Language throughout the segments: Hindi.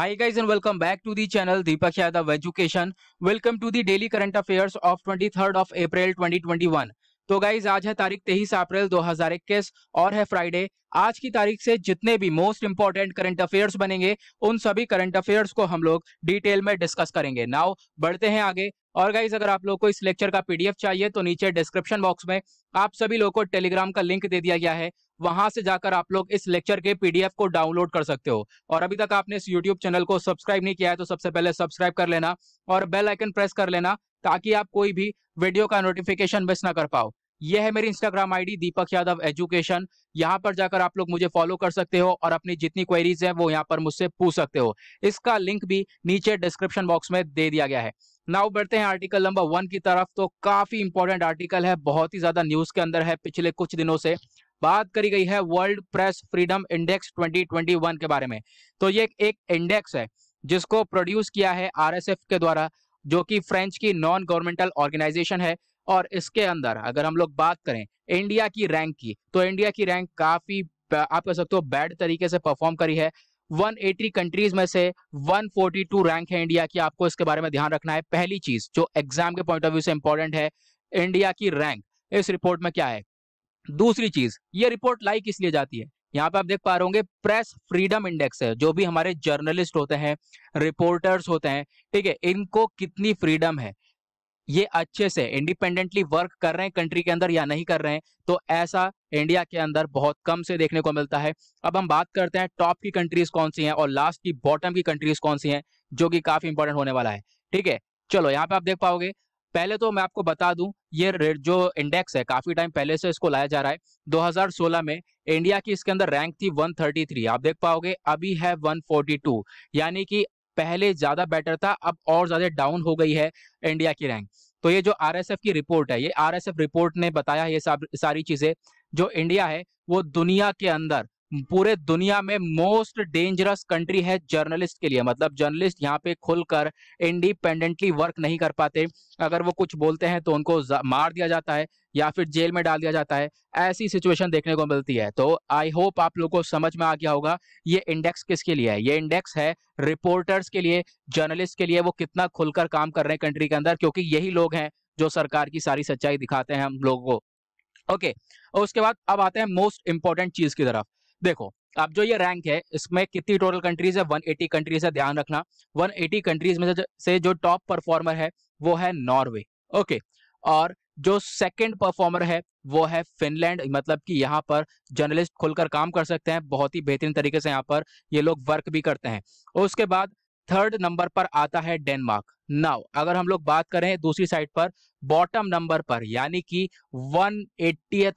Guys and welcome back to the channel Deepak Yadav education welcome to the daily current affairs of twenty third of April 2021. तो गाइस आज है तारीख तेईस अप्रैल 2021 और है फ्राइडे आज की तारीख से जितने भी मोस्ट इंपॉर्टेंट करंट अफेयर्स बनेंगे उन सभी करंट अफेयर्स को हम लोग डिटेल में डिस्कस करेंगे नाउ बढ़ते हैं आगे और गाइज अगर आप लोग को इस लेक्चर का पीडीएफ चाहिए तो नीचे डिस्क्रिप्शन बॉक्स में आप सभी लोग को टेलीग्राम का लिंक दे दिया गया है वहां से जाकर आप लोग इस लेक्चर के पीडीएफ को डाउनलोड कर सकते हो और अभी तक आपने इस यूट्यूब चैनल को सब्सक्राइब नहीं किया है तो सबसे पहले सब्सक्राइब कर लेना और बेल आइकन प्रेस कर लेना ताकि आप कोई भी वीडियो का नोटिफिकेशन मिस ना कर पाओ यह है मेरी Instagram ID Deepak Yadav education यहाँ पर जाकर आप लोग मुझे फॉलो कर सकते हो और अपनी जितनी क्वेरीज हैं वो यहाँ पर मुझसे पूछ सकते हो इसका लिंक भी नीचे डिस्क्रिप्शन बॉक्स में दे दिया गया है नाउ बढ़ते हैं आर्टिकल नंबर वन की तरफ तो काफी इंपॉर्टेंट आर्टिकल है बहुत ही ज्यादा न्यूज के अंदर है पिछले कुछ दिनों से बात करी गई है वर्ल्ड प्रेस फ्रीडम इंडेक्स 2021 के बारे में तो ये एक इंडेक्स है जिसको प्रोड्यूस किया है आरएसएफ के द्वारा जो कि फ्रेंच की नॉन गवर्नमेंटल ऑर्गेनाइजेशन है और इसके अंदर अगर हम लोग बात करें इंडिया की रैंक की तो इंडिया की रैंक काफी आप कह सकते हो बैड तरीके से परफॉर्म करी है 180 कंट्रीज में से 142 रैंक है इंडिया की आपको इसके बारे में ध्यान रखना है पहली चीज जो एग्जाम के पॉइंट ऑफ व्यू से इंपॉर्टेंट है इंडिया की रैंक इस रिपोर्ट में क्या है दूसरी चीज ये रिपोर्ट लाई किस लिए जाती है यहाँ पे आप देख पा रहे होंगे प्रेस फ्रीडम इंडेक्स है जो भी हमारे जर्नलिस्ट होते हैं रिपोर्टर्स होते हैं ठीक है इनको कितनी फ्रीडम है ये अच्छे से इंडिपेंडेंटली वर्क कर रहे हैं कंट्री के अंदर या नहीं कर रहे हैं तो ऐसा इंडिया के अंदर बहुत कम से देखने को मिलता है अब हम बात करते हैं टॉप की कंट्रीज कौन सी हैं और लास्ट की बॉटम की कंट्रीज कौन सी हैं जो कि काफी इंपॉर्टेंट होने वाला है ठीक है चलो यहाँ पे आप देख पाओगे पहले तो मैं आपको बता दूं ये जो इंडेक्स है काफी टाइम पहले से इसको लाया जा रहा है 2016 में इंडिया की इसके अंदर रैंक थी 133 आप देख पाओगे अभी है 142 यानी कि पहले ज्यादा बेटर था अब और ज्यादा डाउन हो गई है इंडिया की रैंक तो ये जो आरएसएफ की रिपोर्ट है ये आर रिपोर्ट ने बताया ये सारी चीजें जो इंडिया है वो दुनिया के अंदर पूरे दुनिया में मोस्ट डेंजरस कंट्री है जर्नलिस्ट के लिए मतलब जर्नलिस्ट यहाँ पे खुलकर इंडिपेंडेंटली वर्क नहीं कर पाते अगर वो कुछ बोलते हैं तो उनको मार दिया जाता है या फिर जेल में डाल दिया जाता है ऐसी सिचुएशन देखने को मिलती है तो आई होप आप लोगों को समझ में आ गया होगा ये इंडेक्स किसके लिए है ये इंडेक्स है रिपोर्टर्स के लिए जर्नलिस्ट के लिए वो कितना खुलकर काम कर रहे हैं कंट्री के अंदर क्योंकि यही लोग हैं जो सरकार की सारी सच्चाई दिखाते हैं हम लोगों को ओके okay, उसके बाद अब आते हैं मोस्ट इंपॉर्टेंट चीज की तरफ देखो अब जो ये रैंक है इसमें कितनी टोटल कंट्रीज है 180 कंट्रीज है ध्यान रखना 180 कंट्रीज में से जो टॉप परफॉर्मर है वो है नॉर्वे ओके और जो सेकंड परफॉर्मर है वो है फिनलैंड मतलब कि यहाँ पर जर्नलिस्ट खुलकर काम कर सकते हैं बहुत ही बेहतरीन तरीके से यहाँ पर ये लोग वर्क भी करते हैं और उसके बाद थर्ड नंबर पर आता है डेनमार्क नाउ अगर हम लोग बात करें दूसरी साइड पर बॉटम नंबर पर यानी कि वन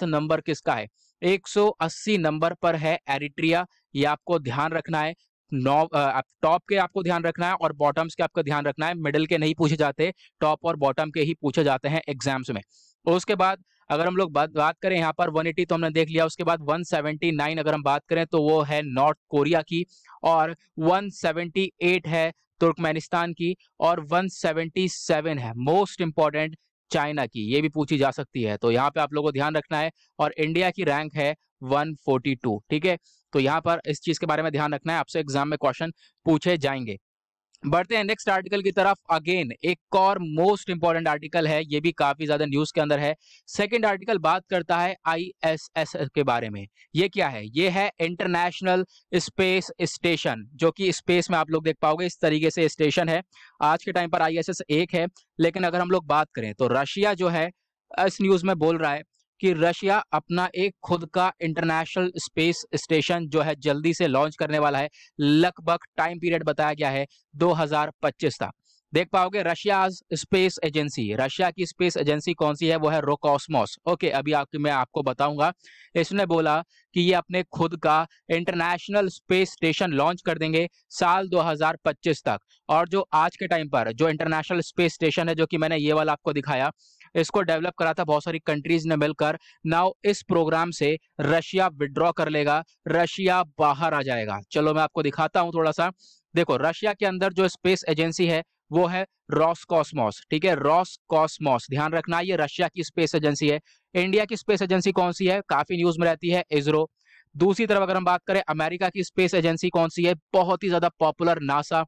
नंबर किसका है 180 नंबर पर है एरिट्रिया ये आपको ध्यान रखना है नौ टॉप के आपको ध्यान रखना है और बॉटम्स के आपको ध्यान रखना है मिडिल के नहीं पूछे जाते टॉप और बॉटम के ही पूछे जाते हैं एग्जाम्स में और उसके बाद अगर हम लोग बात बात करें यहाँ पर 180 तो हमने देख लिया उसके बाद 179 अगर हम बात करें तो वो है नॉर्थ कोरिया की और 178 है तुर्कमेनिस्तान की और 177 है मोस्ट इंपॉर्टेंट चाइना की ये भी पूछी जा सकती है तो यहाँ पे आप लोगों को ध्यान रखना है और इंडिया की रैंक है 142 ठीक है तो यहाँ पर इस चीज के बारे में ध्यान रखना है आपसे एग्जाम में क्वेश्चन पूछे जाएंगे बढ़ते हैं नेक्स्ट आर्टिकल की तरफ अगेन एक और मोस्ट इंपॉर्टेंट आर्टिकल है ये भी काफी ज्यादा न्यूज के अंदर है सेकंड आर्टिकल बात करता है आईएसएस के बारे में ये क्या है ये है इंटरनेशनल स्पेस स्टेशन जो कि स्पेस में आप लोग देख पाओगे इस तरीके से स्टेशन है आज के टाइम पर आईएसएस एक है लेकिन अगर हम लोग बात करें तो रशिया जो है इस न्यूज में बोल रहा है कि रशिया अपना एक खुद का इंटरनेशनल स्पेस स्टेशन जो है जल्दी से लॉन्च करने वाला है लगभग टाइम पीरियड बताया गया है 2025 तक देख पाओगे रशिया स्पेस एजेंसी रशिया की स्पेस एजेंसी कौन सी है वो है रोकॉस्मोस ओके अभी आपकी मैं आपको बताऊंगा इसने बोला कि ये अपने खुद का इंटरनेशनल स्पेस स्टेशन लॉन्च कर देंगे साल 2025 तक और जो आज के टाइम पर जो इंटरनेशनल स्पेस स्टेशन है जो कि मैंने ये वाला आपको दिखाया इसको डेवलप करा था बहुत सारी कंट्रीज ने मिलकर नाउ इस प्रोग्राम से रशिया विड्रॉ कर लेगा रशिया बाहर आ जाएगा चलो मैं आपको दिखाता हूं थोड़ा सा देखो रशिया के अंदर जो स्पेस एजेंसी है वो है रॉस कॉस्मॉस ठीक है रॉस कॉस्मॉस ध्यान रखना ये रशिया की स्पेस एजेंसी है इंडिया की स्पेस एजेंसी कौन सी है काफी न्यूज में रहती है इसरो दूसरी तरफ अगर हम बात करें अमेरिका की स्पेस एजेंसी कौन सी है बहुत ही ज्यादा पॉपुलर नासा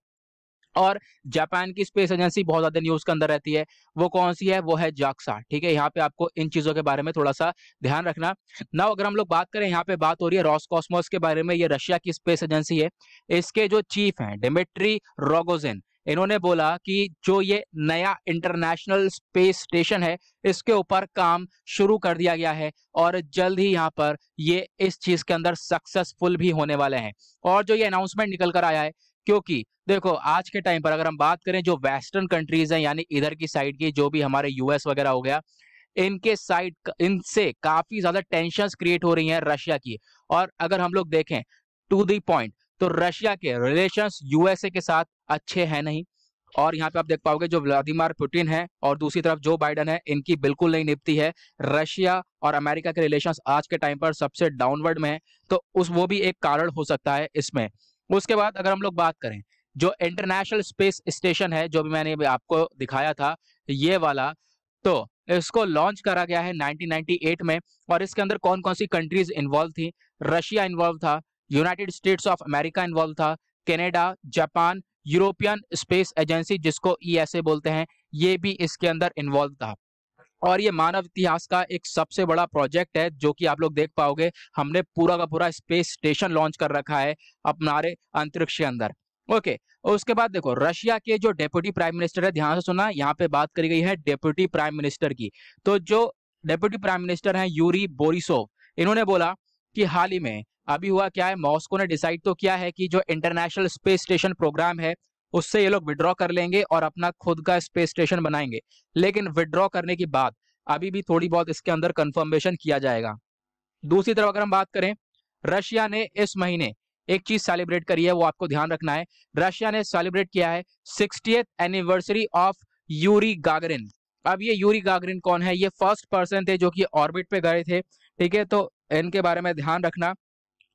और जापान की स्पेस एजेंसी बहुत ज्यादा न्यूज के अंदर रहती है वो कौन सी है वो है जाक्सा ठीक है यहाँ पे आपको इन चीजों के बारे में थोड़ा सा ध्यान रखना ना अगर हम लोग बात करें यहाँ पे बात हो रही है रॉस कॉस्मोस के बारे में ये रशिया की स्पेस एजेंसी है इसके जो चीफ हैं डेमेट्री रोगोजेन इन्होंने बोला कि जो ये नया इंटरनेशनल स्पेस स्टेशन है इसके ऊपर काम शुरू कर दिया गया है और जल्द ही यहाँ पर ये इस चीज के अंदर सक्सेसफुल भी होने वाले हैं और जो ये अनाउंसमेंट निकल कर आया है क्योंकि देखो आज के टाइम पर अगर हम बात करें जो वेस्टर्न कंट्रीज हैं यानी इधर की साइड की जो भी हमारे यूएस वगैरह हो गया इनके साइड इनसे काफी ज्यादा टेंशन क्रिएट हो रही हैं रशिया की और अगर हम लोग देखें टू दी पॉइंट तो रशिया के रिलेशन यूएसए के साथ अच्छे हैं नहीं और यहाँ पे आप देख पाओगे जो व्लादिमिर पुटिन है और दूसरी तरफ जो बाइडन है इनकी बिल्कुल नहीं निपती है रशिया और अमेरिका के रिलेशंस आज के टाइम पर सबसे डाउनवर्ड में है तो उस वो भी एक कारण हो सकता है इसमें उसके बाद अगर हम लोग बात करें जो इंटरनेशनल स्पेस स्टेशन है जो भी मैंने आपको दिखाया था ये वाला तो इसको लॉन्च करा गया है 1998 में और इसके अंदर कौन कौन सी कंट्रीज इन्वॉल्व थी रशिया इन्वॉल्व था United States of America involve था Canada Japan European Space Agency जिसको ई e बोलते हैं ये भी इसके अंदर इन्वॉल्व था और ये मानव इतिहास का एक सबसे बड़ा प्रोजेक्ट है जो कि आप लोग देख पाओगे हमने पूरा का पूरा स्पेस स्टेशन लॉन्च कर रखा है अपनारे अंतरिक्ष के अंदर ओके और उसके बाद देखो रशिया के जो डेप्यूटी प्राइम मिनिस्टर है ध्यान से सुना यहाँ पे बात करी गई है डेप्यूटी प्राइम मिनिस्टर की तो जो डेप्यूटी प्राइम मिनिस्टर है यूरी बोरिसोव इन्होंने बोला कि हाल ही में अभी हुआ क्या है मॉस्को ने डिसाइड तो किया है कि जो इंटरनेशनल स्पेस स्टेशन प्रोग्राम है उससे ये लोग विड्रॉ कर लेंगे और अपना खुद का स्पेस स्टेशन बनाएंगे लेकिन विड्रॉ करने की बात अभी भी थोड़ी बहुत इसके अंदर कंफर्मेशन किया जाएगा दूसरी तरफ अगर हम बात करें रशिया ने इस महीने एक चीज सेलिब्रेट करी है वो आपको ध्यान रखना है रशिया ने सेलिब्रेट किया है sixty anniversary of Yuri Gagarin अब ये यूरी गागरिन कौन है ये फर्स्ट पर्सन थे जो कि ऑर्बिट पे गए थे ठीक है तो इनके बारे में ध्यान रखना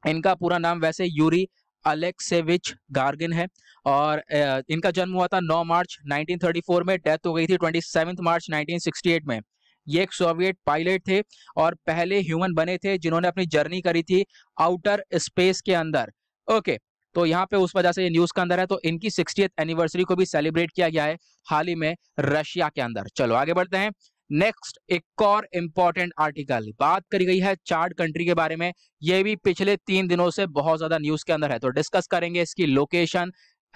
इनका पूरा नाम वैसे यूरी अलेक्सेविच गार्गिन है और इनका जन्म हुआ था 9 मार्च 1934 में डेथ हो गई थी 27 मार्च 1968 में ये एक सोवियत पायलट थे और पहले ह्यूमन बने थे जिन्होंने अपनी जर्नी करी थी आउटर स्पेस के अंदर ओके तो यहाँ पे उस वजह से ये न्यूज का अंदर है तो इनकी सिक्सटी एनिवर्सरी को भी सेलिब्रेट किया गया है हाल ही में रशिया के अंदर चलो आगे बढ़ते हैं नेक्स्ट एक और इम्पॉर्टेंट आर्टिकल बात करी गई है चार्ट कंट्री के बारे में ये भी पिछले तीन दिनों से बहुत ज्यादा न्यूज के अंदर है तो डिस्कस करेंगे इसकी लोकेशन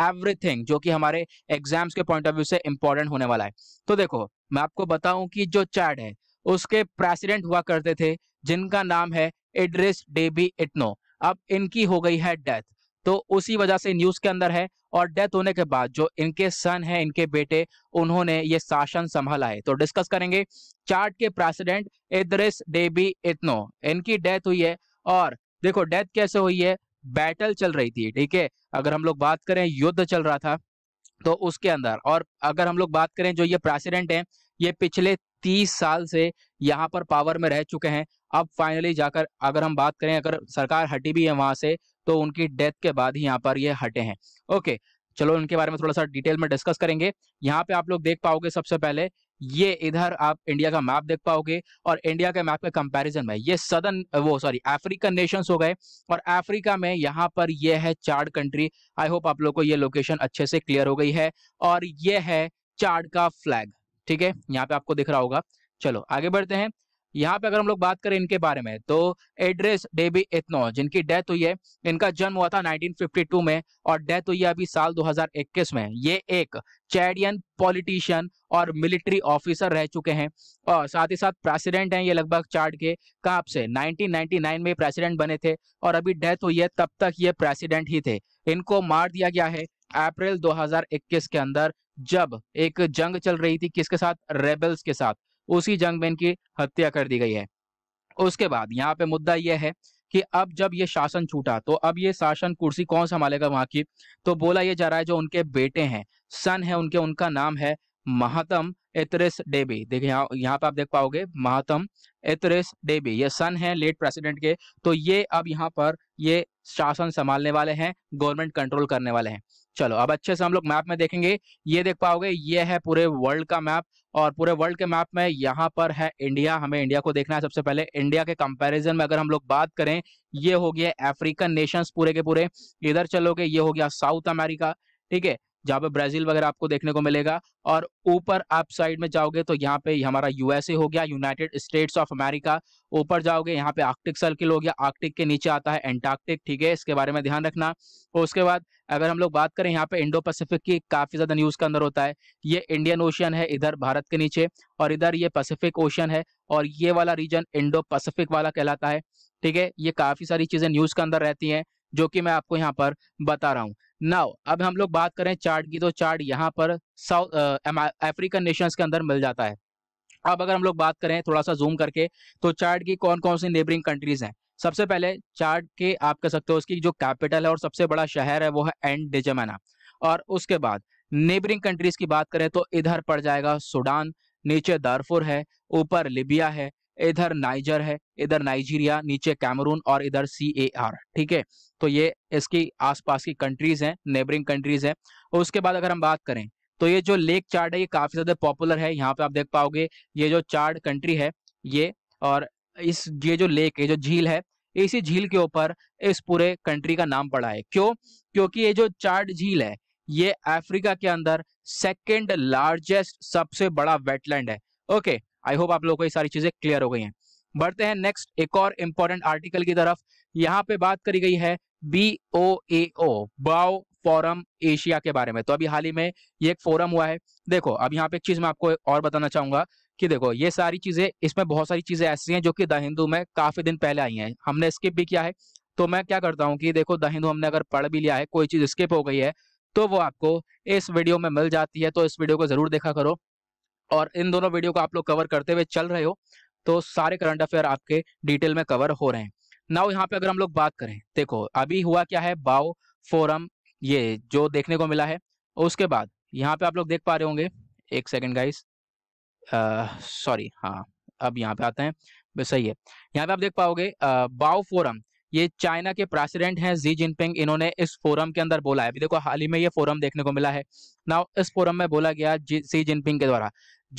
एवरीथिंग जो कि हमारे एग्जाम्स के पॉइंट ऑफ व्यू से इंपॉर्टेंट होने वाला है तो देखो मैं आपको बताऊं कि जो चार्ट है उसके प्रेसिडेंट हुआ करते थे जिनका नाम है एड्रेस डेबी इटनो अब इनकी हो गई है डेथ तो उसी वजह से न्यूज के अंदर है और डेथ होने के बाद जो इनके सन है इनके बेटे उन्होंने ये शासन संभाला है तो डिस्कस करेंगे चार्ट के प्रेसिडेंट इद्रिस डेबी इतनो इनकी डेथ हुई है और देखो डेथ कैसे हुई है बैटल चल रही थी ठीक है अगर हम लोग बात करें युद्ध चल रहा था तो उसके अंदर और अगर हम लोग बात करें जो ये प्रेसिडेंट हैं ये पिछले तीस साल से यहाँ पर पावर में रह चुके हैं अब फाइनली जाकर अगर हम बात करें अगर सरकार हटी भी है वहां से तो उनकी डेथ के बाद ही यहाँ पर ये हटे हैं ओके चलो उनके बारे में थोड़ा सा डिटेल में डिस्कस करेंगे यहाँ पे आप लोग देख पाओगे सबसे पहले ये इधर आप इंडिया का मैप देख पाओगे और इंडिया के मैप के कंपैरिजन में ये सदन वो सॉरी अफ्रीकन नेशंस हो गए और अफ्रीका में यहाँ पर ये है चार्ड कंट्री आई होप आप लोग को ये लोकेशन अच्छे से क्लियर हो गई है और ये है चार्ड का फ्लैग ठीक है यहाँ पे आपको दिख रहा होगा चलो आगे बढ़ते हैं यहाँ पे अगर हम लोग बात करें इनके बारे में तो एड्रेस डेबी इतनो जिनकी डेथ हुई है इनका जन्म हुआ था 1952 में और डेथ हुई है अभी साल 2021 में ये एक चैडियन पॉलिटिशियन और मिलिट्री ऑफिसर रह चुके हैं और साथ ही साथ प्रेसिडेंट हैं ये लगभग चार्ड के कब से 1999 में प्रेसिडेंट बने थे और अभी डेथ हुई है तब तक ये प्रेसिडेंट ही थे इनको मार दिया गया है अप्रैल दो के अंदर जब एक जंग चल रही थी किसके साथ रेबल्स के साथ उसी जंग में इनकी हत्या कर दी गई है उसके बाद यहाँ पे मुद्दा यह है कि अब जब ये शासन छूटा तो अब ये शासन कुर्सी कौन संभालेगा वहां की तो बोला यह जा रहा है जो उनके बेटे हैं सन है उनके उनका नाम है महातम एतरेस डेबी देखिए यहाँ यहाँ पे आप देख पाओगे महातम एतरेस डेबी ये सन है लेट प्रेसिडेंट के तो ये अब यहाँ पर ये शासन संभालने वाले हैं गवर्नमेंट कंट्रोल करने वाले हैं चलो अब अच्छे से हम लोग मैप में देखेंगे ये देख पाओगे ये है पूरे वर्ल्ड का मैप और पूरे वर्ल्ड के मैप में यहाँ पर है इंडिया हमें इंडिया को देखना है सबसे पहले इंडिया के कंपैरिजन में अगर हम लोग बात करें ये हो गया अफ्रीकन नेशंस पूरे के पूरे इधर चलोगे ये हो गया साउथ अमेरिका ठीक है जहाँ पे ब्राजील वगैरह आपको देखने को मिलेगा और ऊपर आप साइड में जाओगे तो यहाँ पे हमारा यूएसए हो गया यूनाइटेड स्टेट्स ऑफ अमेरिका ऊपर जाओगे यहाँ पे आर्कटिक सर्किल हो गया आर्कटिक के नीचे आता है एंटार्कटिक ठीक है इसके बारे में ध्यान रखना और उसके बाद अगर हम लोग बात करें यहाँ पे इंडो पैसिफिक की काफी ज्यादा न्यूज के अंदर होता है ये इंडियन ओशियन है इधर भारत के नीचे और इधर ये पैसिफिक ओशियन है और ये वाला रीजन इंडो पैसिफिक वाला कहलाता है ठीक है ये काफी सारी चीजें न्यूज के अंदर रहती हैं जो कि मैं आपको यहाँ पर बता रहा हूँ नाउ अब हम लोग बात करें चार्ट की तो चार्ट यहाँ पर साउथ अफ्रीकन नेशंस के अंदर मिल जाता है अब अगर हम लोग बात करें थोड़ा सा जूम करके तो चार्ट की कौन कौन सी नेबरिंग कंट्रीज हैं सबसे पहले चार्ट के आप कह सकते हो उसकी जो कैपिटल है और सबसे बड़ा शहर है वो है एंड डिजमैना और उसके बाद नेबरिंग कंट्रीज की बात करें तो इधर पड़ जाएगा सूडान नीचे दारफुर है ऊपर लिबिया है इधर नाइजर है इधर नाइजीरिया नीचे कैमरून और इधर सी ए आर ठीक है तो ये इसकी आसपास की कंट्रीज हैं नेबरिंग कंट्रीज हैं उसके बाद अगर हम बात करें तो ये जो लेक चार्ट है ये काफी ज्यादा पॉपुलर है यहाँ पे आप देख पाओगे ये जो चार्ट कंट्री है ये और इस ये जो लेक ये जो झील है इसी झील के ऊपर इस पूरे कंट्री का नाम पड़ा है क्यों क्योंकि ये जो चार्ट झील है ये अफ्रीका के अंदर सेकेंड लार्जेस्ट सबसे बड़ा वेटलैंड है ओके आई होप आप लोगों को ये सारी चीजें क्लियर हो गई हैं बढ़ते हैं नेक्स्ट एक और इम्पोर्टेंट आर्टिकल की तरफ यहाँ पे बात करी गई है बी ओ ए ओ बाओ फोरम एशिया के बारे में तो अभी हाल ही में ये एक फोरम हुआ है देखो अब यहाँ पे एक चीज मैं आपको और बताना चाहूंगा कि देखो ये सारी चीजें इसमें बहुत सारी चीजें ऐसी हैं जो कि द हिंदू में काफी दिन पहले आई हैं हमने स्किप भी किया है तो मैं क्या करता हूँ कि देखो द हिंदू हमने अगर पढ़ भी लिया है कोई चीज स्किप हो गई है तो वो आपको इस वीडियो में मिल जाती है तो इस वीडियो को जरूर देखा करो और इन दोनों वीडियो को आप लोग कवर करते हुए चल रहे हो तो सारे करंट अफेयर आपके डिटेल में कवर हो रहे हैं नाउ यहाँ पे अगर हम लोग बात करें देखो अभी हुआ क्या है बाओ फोरम ये जो देखने को मिला है उसके बाद यहाँ पे आप लोग देख पा रहे होंगे एक सेकेंड गाइस सॉरी हाँ अब यहाँ पे आते हैं सही है यहाँ पे आप देख पाओगे बाओ फोरम ये चाइना के प्रेसिडेंट हैं जी जिनपिंग इन्होंने इस फोरम के अंदर बोला है अभी देखो हाल ही में ये फोरम देखने को मिला है ना इस फोरम में बोला गया सी जिनपिंग के द्वारा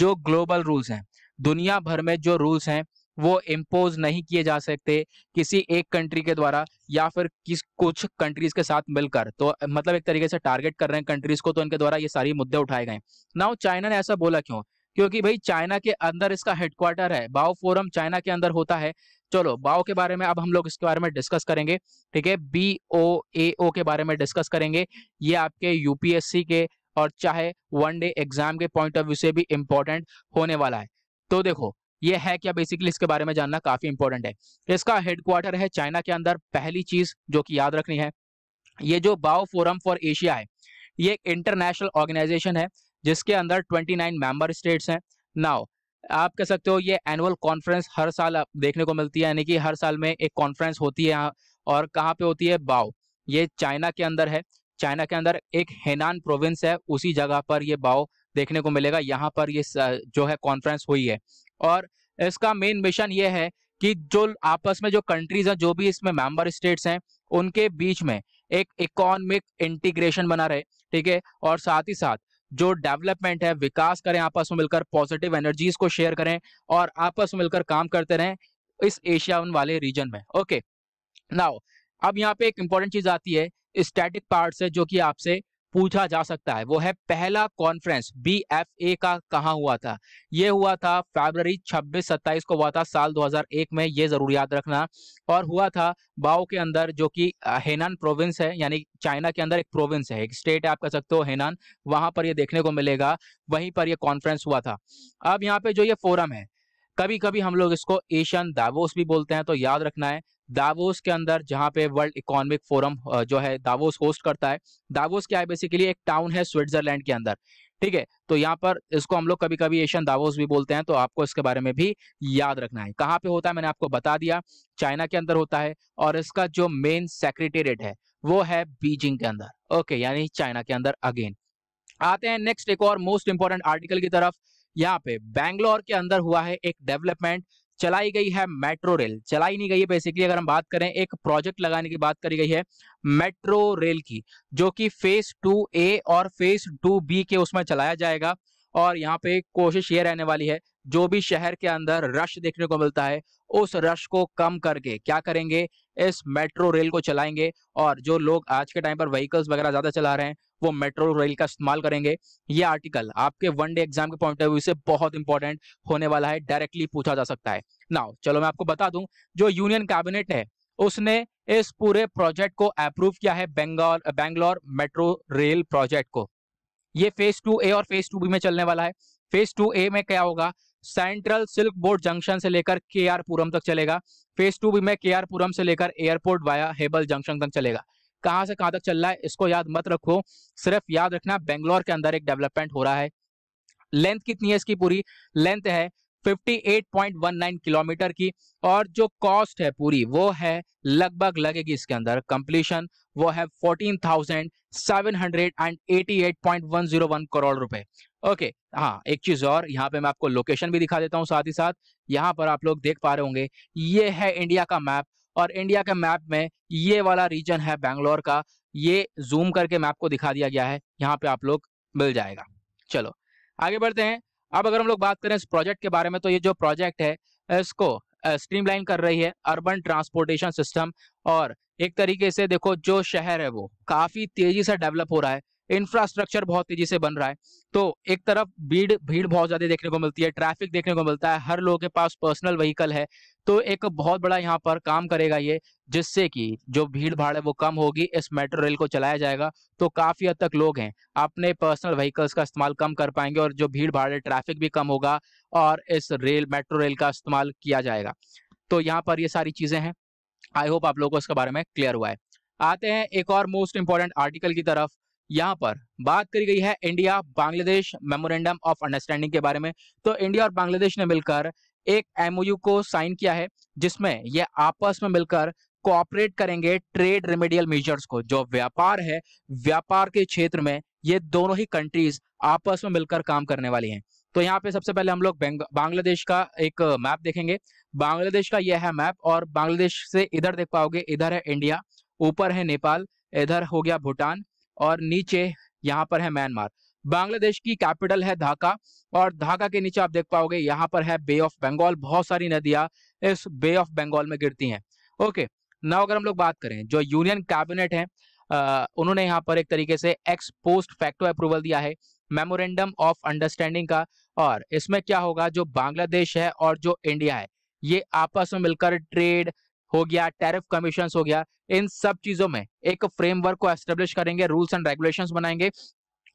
जो ग्लोबल रूल्स हैं दुनिया भर में जो रूल्स हैं वो इम्पोज नहीं किए जा सकते किसी एक कंट्री के द्वारा या फिर किस कुछ कंट्रीज के साथ मिलकर तो मतलब एक तरीके से टारगेट कर रहे हैं कंट्रीज को तो इनके द्वारा ये सारी मुद्दे उठाए गए नाउ चाइना ने ऐसा बोला क्यों क्योंकि भाई चाइना के अंदर इसका हेडक्वार्टर है बाओ फोरम चाइना के अंदर होता है चलो बाओ के बारे में अब हम लोग इसके बारे में डिस्कस करेंगे ठीक है बी ओ ए ओ के बारे में डिस्कस करेंगे ये आपके यूपीएससी के और चाहे वन डे एग्जाम के पॉइंट ऑफ व्यू से भी इम्पोर्टेंट होने वाला है तो देखो ये है क्या बेसिकली इसके बारे में जानना काफी इंपॉर्टेंट है इसका हेडक्वार्टर है चाइना के अंदर पहली चीज जो कि याद रखनी है ये जो बाओ फोरम फॉर एशिया है ये एक इंटरनेशनल ऑर्गेनाइजेशन है जिसके अंदर 29 मेंबर स्टेट्स हैं नाउ आप कह सकते हो ये एनुअल कॉन्फ्रेंस हर साल देखने को मिलती है यानी कि हर साल में एक कॉन्फ्रेंस होती है यहाँ और कहाँ पे होती है बाओ ये चाइना के अंदर है चाइना के अंदर एक हेनान प्रोविंस है उसी जगह पर ये बाओ देखने को मिलेगा यहाँ पर ये जो है कॉन्फ्रेंस हुई है और इसका मेन मिशन ये है कि जो आपस में जो कंट्रीज हैं जो भी इसमें मेंबर स्टेट्स हैं उनके बीच में एक इकोनॉमिक इंटीग्रेशन बना रहे ठीक है और साथ ही साथ जो डेवलपमेंट है विकास करें आपस में मिलकर पॉजिटिव एनर्जीज को शेयर करें और आपस में मिलकर काम करते रहें इस एशिया वाले रीजन में ओके नाउ अब यहाँ पे एक इंपॉर्टेंट चीज आती है स्टैटिक पार्ट है जो कि आपसे पूछा जा सकता है वो है पहला कॉन्फ्रेंस बी एफ ए का कहा हुआ था ये हुआ था फरवरी 26-27 को हुआ था साल 2001 में ये जरूर याद रखना और हुआ था बाओ के अंदर जो कि हेनान प्रोविंस है यानी चाइना के अंदर एक प्रोविंस है एक स्टेट है आप कह सकते हो हेनान वहां पर ये देखने को मिलेगा वहीं पर यह कॉन्फ्रेंस हुआ था अब यहाँ पे जो ये फोरम है कभी कभी हम लोग इसको एशियन दावोस भी बोलते हैं तो याद रखना है दावोस के अंदर जहां पे वर्ल्ड इकोनॉमिक फोरम जो है दावोस होस्ट करता है दावोस क्या है बेसिकली एक टाउन है स्विट्जरलैंड के अंदर ठीक है तो यहाँ पर इसको हम लोग कभी कभी एशियन दावोस भी बोलते हैं तो आपको इसके बारे में भी याद रखना है कहाँ पे होता है मैंने आपको बता दिया चाइना के अंदर होता है और इसका जो मेन सेक्रेटेरिएट है वो है बीजिंग के अंदर ओके यानी चाइना के अंदर अगेन आते हैं नेक्स्ट एक और मोस्ट इंपॉर्टेंट आर्टिकल की तरफ यहाँ पे बैंगलोर के अंदर हुआ है एक डेवलपमेंट चलाई गई है मेट्रो रेल चलाई नहीं गई है बेसिकली अगर हम बात करें एक प्रोजेक्ट लगाने की बात करी गई है मेट्रो रेल की जो कि फेज टू ए और फेज टू बी के उसमें चलाया जाएगा और यहाँ पे कोशिश ये रहने वाली है जो भी शहर के अंदर रश देखने को मिलता है उस रश को कम करके क्या करेंगे इस मेट्रो रेल को चलाएंगे और जो लोग आज के टाइम पर व्हीकल्स वगैरह ज्यादा चला रहे हैं वो मेट्रो रेल का इस्तेमाल करेंगे ये आर्टिकल आपके वन डे एग्जाम के पॉइंट ऑफ व्यू से बहुत इंपॉर्टेंट होने वाला है डायरेक्टली पूछा जा सकता है नाउ चलो मैं आपको बता दूं जो यूनियन कैबिनेट है उसने इस पूरे प्रोजेक्ट को अप्रूव किया है बेंगलोर मेट्रो रेल प्रोजेक्ट को ये फेज टू ए और फेज टू बी में चलने वाला है फेज टू ए में क्या होगा सेंट्रल सिल्क बोर्ड जंक्शन से लेकर के आर पुरम तक चलेगा फेज टू भी मैं के आर पुरम से लेकर एयरपोर्ट वाया हेबल जंक्शन तक चलेगा कहां से कहां तक चल रहा है इसको याद मत रखो सिर्फ याद रखना बेंगलोर के अंदर एक डेवलपमेंट हो रहा है लेंथ कितनी है इसकी पूरी लेंथ है 58.19 किलोमीटर की और जो कॉस्ट है पूरी वो है लगभग लगेगी इसके अंदर कंप्लीशन वो है 14,788.101 करोड़ रुपए ओके हाँ एक चीज और यहाँ पे मैं आपको लोकेशन भी दिखा देता हूँ साथ ही साथ यहाँ पर आप लोग देख पा रहे होंगे ये है इंडिया का मैप और इंडिया के मैप में ये वाला रीजन है बैंगलोर का ये जूम करके मैप को दिखा दिया गया है यहाँ पे आप लोग मिल जाएगा चलो आगे बढ़ते हैं अब अगर हम लोग बात करें इस प्रोजेक्ट के बारे में तो ये जो प्रोजेक्ट है इसको स्ट्रीमलाइन कर रही है अर्बन ट्रांसपोर्टेशन सिस्टम और एक तरीके से देखो जो शहर है वो काफी तेजी से डेवलप हो रहा है इंफ्रास्ट्रक्चर बहुत तेजी से बन रहा है तो एक तरफ भीड़ भीड़ बहुत ज्यादा देखने को मिलती है ट्रैफिक देखने को मिलता है हर लोगों के पास पर्सनल व्हीकल है तो एक बहुत बड़ा यहाँ पर काम करेगा ये जिससे कि जो भीड़ भाड़ है वो कम होगी इस मेट्रो रेल को चलाया जाएगा तो काफी हद तक लोग हैं अपने पर्सनल व्हीकल्स का इस्तेमाल कम कर पाएंगे और जो भीड़ भाड़ है ट्रैफिक भी कम होगा और इस रेल मेट्रो रेल का इस्तेमाल किया जाएगा तो यहाँ पर ये सारी चीजें हैं आई होप आप लोगों को इसके बारे में क्लियर हुआ है आते हैं एक और मोस्ट इंपॉर्टेंट आर्टिकल की तरफ यहाँ पर बात करी गई है India Bangladesh memorandum of understanding के बारे में तो इंडिया और बांग्लादेश ने मिलकर एक एमओयू को साइन किया है जिसमें यह आपस में मिलकर कोऑपरेट करेंगे ट्रेड रेमेडियल मेजर्स को जो व्यापार है व्यापार के क्षेत्र में ये दोनों ही कंट्रीज आपस में मिलकर काम करने वाली हैं तो यहाँ पे सबसे पहले हम लोग बांग्लादेश का एक मैप देखेंगे बांग्लादेश का यह है मैप और बांग्लादेश से इधर देख पाओगे इधर है इंडिया ऊपर है नेपाल इधर हो गया भूटान और नीचे यहाँ पर है म्यांमार बांग्लादेश की कैपिटल है ढाका और ढाका के नीचे आप देख पाओगे यहाँ पर है बे ऑफ बंगाल बहुत सारी नदियां इस बे ऑफ बंगाल में गिरती हैं ओके नाउ अगर हम लोग बात करें जो यूनियन कैबिनेट है उन्होंने यहाँ पर एक तरीके से एक्स पोस्ट फैक्टो अप्रूवल दिया है मेमोरेंडम ऑफ अंडरस्टैंडिंग का और इसमें क्या होगा जो बांग्लादेश है और जो इंडिया है ये आपस में मिलकर ट्रेड हो गया टैरिफ कमीशन हो गया इन सब चीजों में एक फ्रेमवर्क को एस्टेब्लिश करेंगे रूल्स एंड रेगुलेशंस बनाएंगे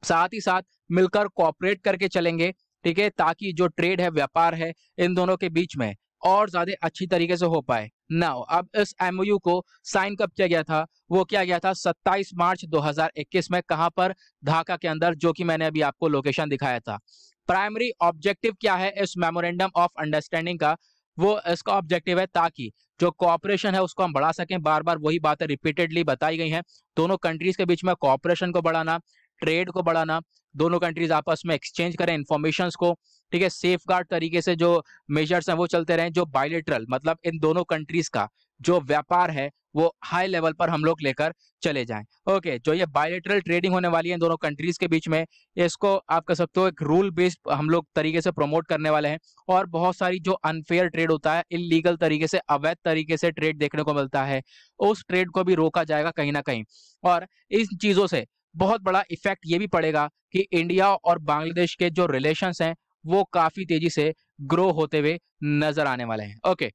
साथ ही साथ मिलकर कॉपरेट करके चलेंगे ठीक है ताकि जो ट्रेड है व्यापार है इन दोनों के बीच में और ज्यादा अच्छी तरीके से हो पाए नाउ अब इस एमओयू को साइन कब किया गया था वो किया गया था 27 मार्च 2021 में कहां पर ढाका के अंदर जो कि मैंने अभी आपको लोकेशन दिखाया था प्राइमरी ऑब्जेक्टिव क्या है इस मेमोरेंडम ऑफ अंडरस्टैंडिंग का वो इसका ऑब्जेक्टिव है ताकि जो कॉपरेशन है उसको हम बढ़ा सकें बार बार वही बातें रिपीटेडली बताई गई हैं दोनों कंट्रीज के बीच में कॉपरेशन को बढ़ाना ट्रेड को बढ़ाना दोनों कंट्रीज आपस में एक्सचेंज करें इन्फॉर्मेशन को ठीक है सेफ गार्ड तरीके से जो मेजर्स हैं वो चलते रहें जो बायोलिट्रल मतलब इन दोनों कंट्रीज का जो व्यापार है वो हाई लेवल पर हम लोग लेकर चले जाएं ओके जो ये बायोलिटरल ट्रेडिंग होने वाली है दोनों कंट्रीज के बीच में इसको आप कह सकते हो एक रूल बेस्ड हम लोग तरीके से प्रमोट करने वाले हैं और बहुत सारी जो अनफेयर ट्रेड होता है इलीगल तरीके से अवैध तरीके से ट्रेड देखने को मिलता है उस ट्रेड को भी रोका जाएगा कहीं ना कहीं और इन चीजों से बहुत बड़ा इफेक्ट ये भी पड़ेगा कि इंडिया और बांग्लादेश के जो रिलेशन हैं वो काफी तेजी से ग्रो होते हुए नजर आने वाले हैं ओके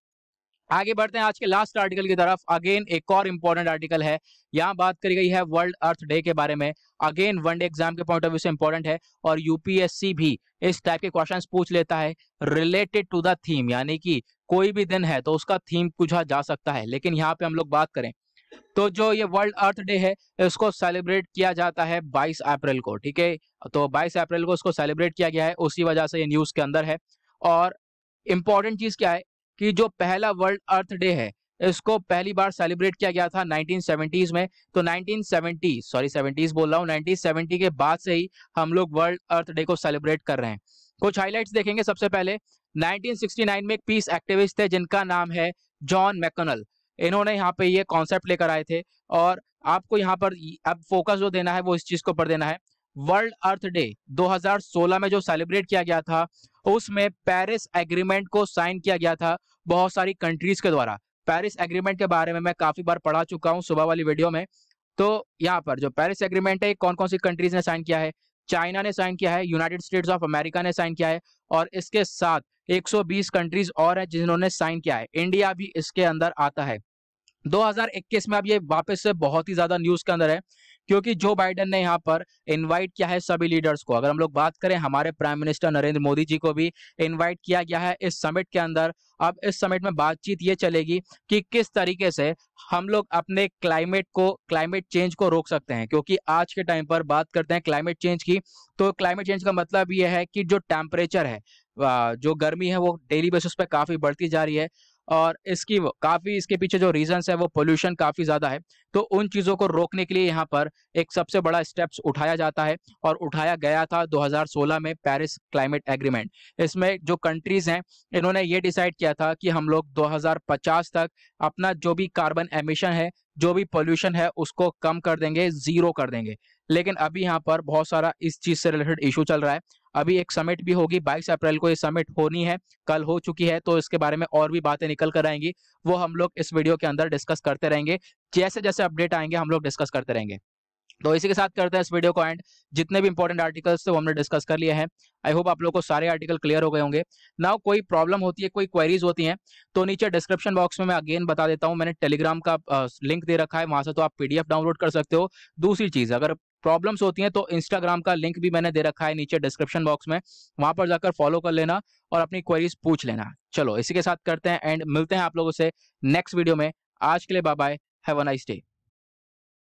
आगे बढ़ते हैं आज के लास्ट आर्टिकल की तरफ अगेन एक और इम्पोर्टेंट आर्टिकल है यहाँ बात करी गई है वर्ल्ड अर्थ डे के बारे में अगेन वनडे एग्जाम के पॉइंट ऑफ व्यू से इम्पोर्टेंट है और यूपीएससी भी इस टाइप के क्वेश्चन पूछ लेता है रिलेटेड टू द थीम यानी कि कोई भी दिन है तो उसका थीम पूछा जा सकता है लेकिन यहाँ पे हम लोग बात करें तो जो ये वर्ल्ड अर्थ डे है इसको सेलिब्रेट किया जाता है 22 अप्रैल को ठीक है तो 22 अप्रैल को इसको सेलिब्रेट किया गया है उसी वजह से ये न्यूज के अंदर है और इम्पॉर्टेंट चीज क्या है कि जो पहला वर्ल्ड अर्थ डे है इसको पहली बार सेलिब्रेट किया गया था 1970s में तो 1970 सॉरी 70s बोल रहा हूँ 1970 के बाद से ही हम लोग वर्ल्ड अर्थ डे को सेलिब्रेट कर रहे हैं कुछ हाइलाइट्स देखेंगे सबसे पहले 1969 में एक पीस एक्टिविस्ट थे जिनका नाम है जॉन मैकनल इन्होंने यहाँ पे ये कॉन्सेप्ट लेकर आए थे और आपको यहाँ पर अब फोकस जो देना है वो इस चीज के ऊपर देना है वर्ल्ड अर्थ डे 2016 में जो सेलिब्रेट किया गया था उसमें पेरिस एग्रीमेंट को साइन किया गया था बहुत सारी कंट्रीज के द्वारा पेरिस एग्रीमेंट के बारे में मैं काफी बार पढ़ा चुका हूँ सुबह वाली वीडियो में तो यहाँ पर जो पेरिस एग्रीमेंट है कौन कौन सी कंट्रीज ने साइन किया है चाइना ने साइन किया है यूनाइटेड स्टेट्स ऑफ अमेरिका ने साइन किया है और इसके साथ 120 कंट्रीज और हैं जिन्होंने साइन किया है इंडिया भी इसके अंदर आता है 2021 में अब ये वापस से बहुत ही ज्यादा न्यूज के अंदर है क्योंकि जो बाइडन ने यहाँ पर इन्वाइट किया है सभी लीडर्स को अगर हम लोग बात करें हमारे प्राइम मिनिस्टर नरेंद्र मोदी जी को भी इन्वाइट किया गया है इस समिट के अंदर अब इस समिट में बातचीत ये चलेगी कि किस तरीके से हम लोग अपने क्लाइमेट को क्लाइमेट चेंज को रोक सकते हैं क्योंकि आज के टाइम पर बात करते हैं क्लाइमेट चेंज की तो क्लाइमेट चेंज का मतलब ये है कि जो टेम्परेचर है जो गर्मी है वो डेली बेसिस पे काफी बढ़ती जा रही है और इसकी काफ़ी इसके पीछे जो रीजन है वो पोल्यूशन काफ़ी ज़्यादा है तो उन चीज़ों को रोकने के लिए यहाँ पर एक सबसे बड़ा स्टेप्स उठाया जाता है और उठाया गया था 2016 में पेरिस क्लाइमेट एग्रीमेंट इसमें जो कंट्रीज़ हैं इन्होंने ये डिसाइड किया था कि हम लोग 2050 तक अपना जो भी कार्बन एमिशन है जो भी पोल्यूशन है उसको कम कर देंगे ज़ीरो कर देंगे लेकिन अभी यहाँ पर बहुत सारा इस चीज़ से रिलेटेड इशू चल रहा है अभी एक समिट भी होगी बाईस अप्रैल को ये समिट होनी है कल हो चुकी है तो इसके बारे में और भी बातें निकल कर आएंगी वो हम लोग इस वीडियो के अंदर डिस्कस करते रहेंगे जैसे जैसे अपडेट आएंगे हम लोग डिस्कस करते रहेंगे तो इसी के साथ करते हैं इस वीडियो को एंड जितने भी इंपॉर्टेंट आर्टिकल्स थे वो हमने डिस्कस कर लिए हैं आई होप आप लोग को सारे आर्टिकल क्लियर हो गए होंगे नाउ कोई प्रॉब्लम होती है कोई क्वेरीज होती हैं तो नीचे डिस्क्रिप्शन बॉक्स में मैं अगेन बता देता हूँ मैंने टेलीग्राम का लिंक दे रखा है वहां से तो आप पीडीएफ डाउनलोड कर सकते हो दूसरी चीज अगर प्रॉब्लम्स होती हैं तो इंस्टाग्राम का लिंक भी मैंने दे रखा है नीचे डिस्क्रिप्शन बॉक्स में वहां पर जाकर फॉलो कर लेना और अपनी क्वेरीज पूछ लेना चलो इसी के साथ करते हैं एंड मिलते हैं आप लोगों से नेक्स्ट वीडियो में आज के लिए bye bye have a nice day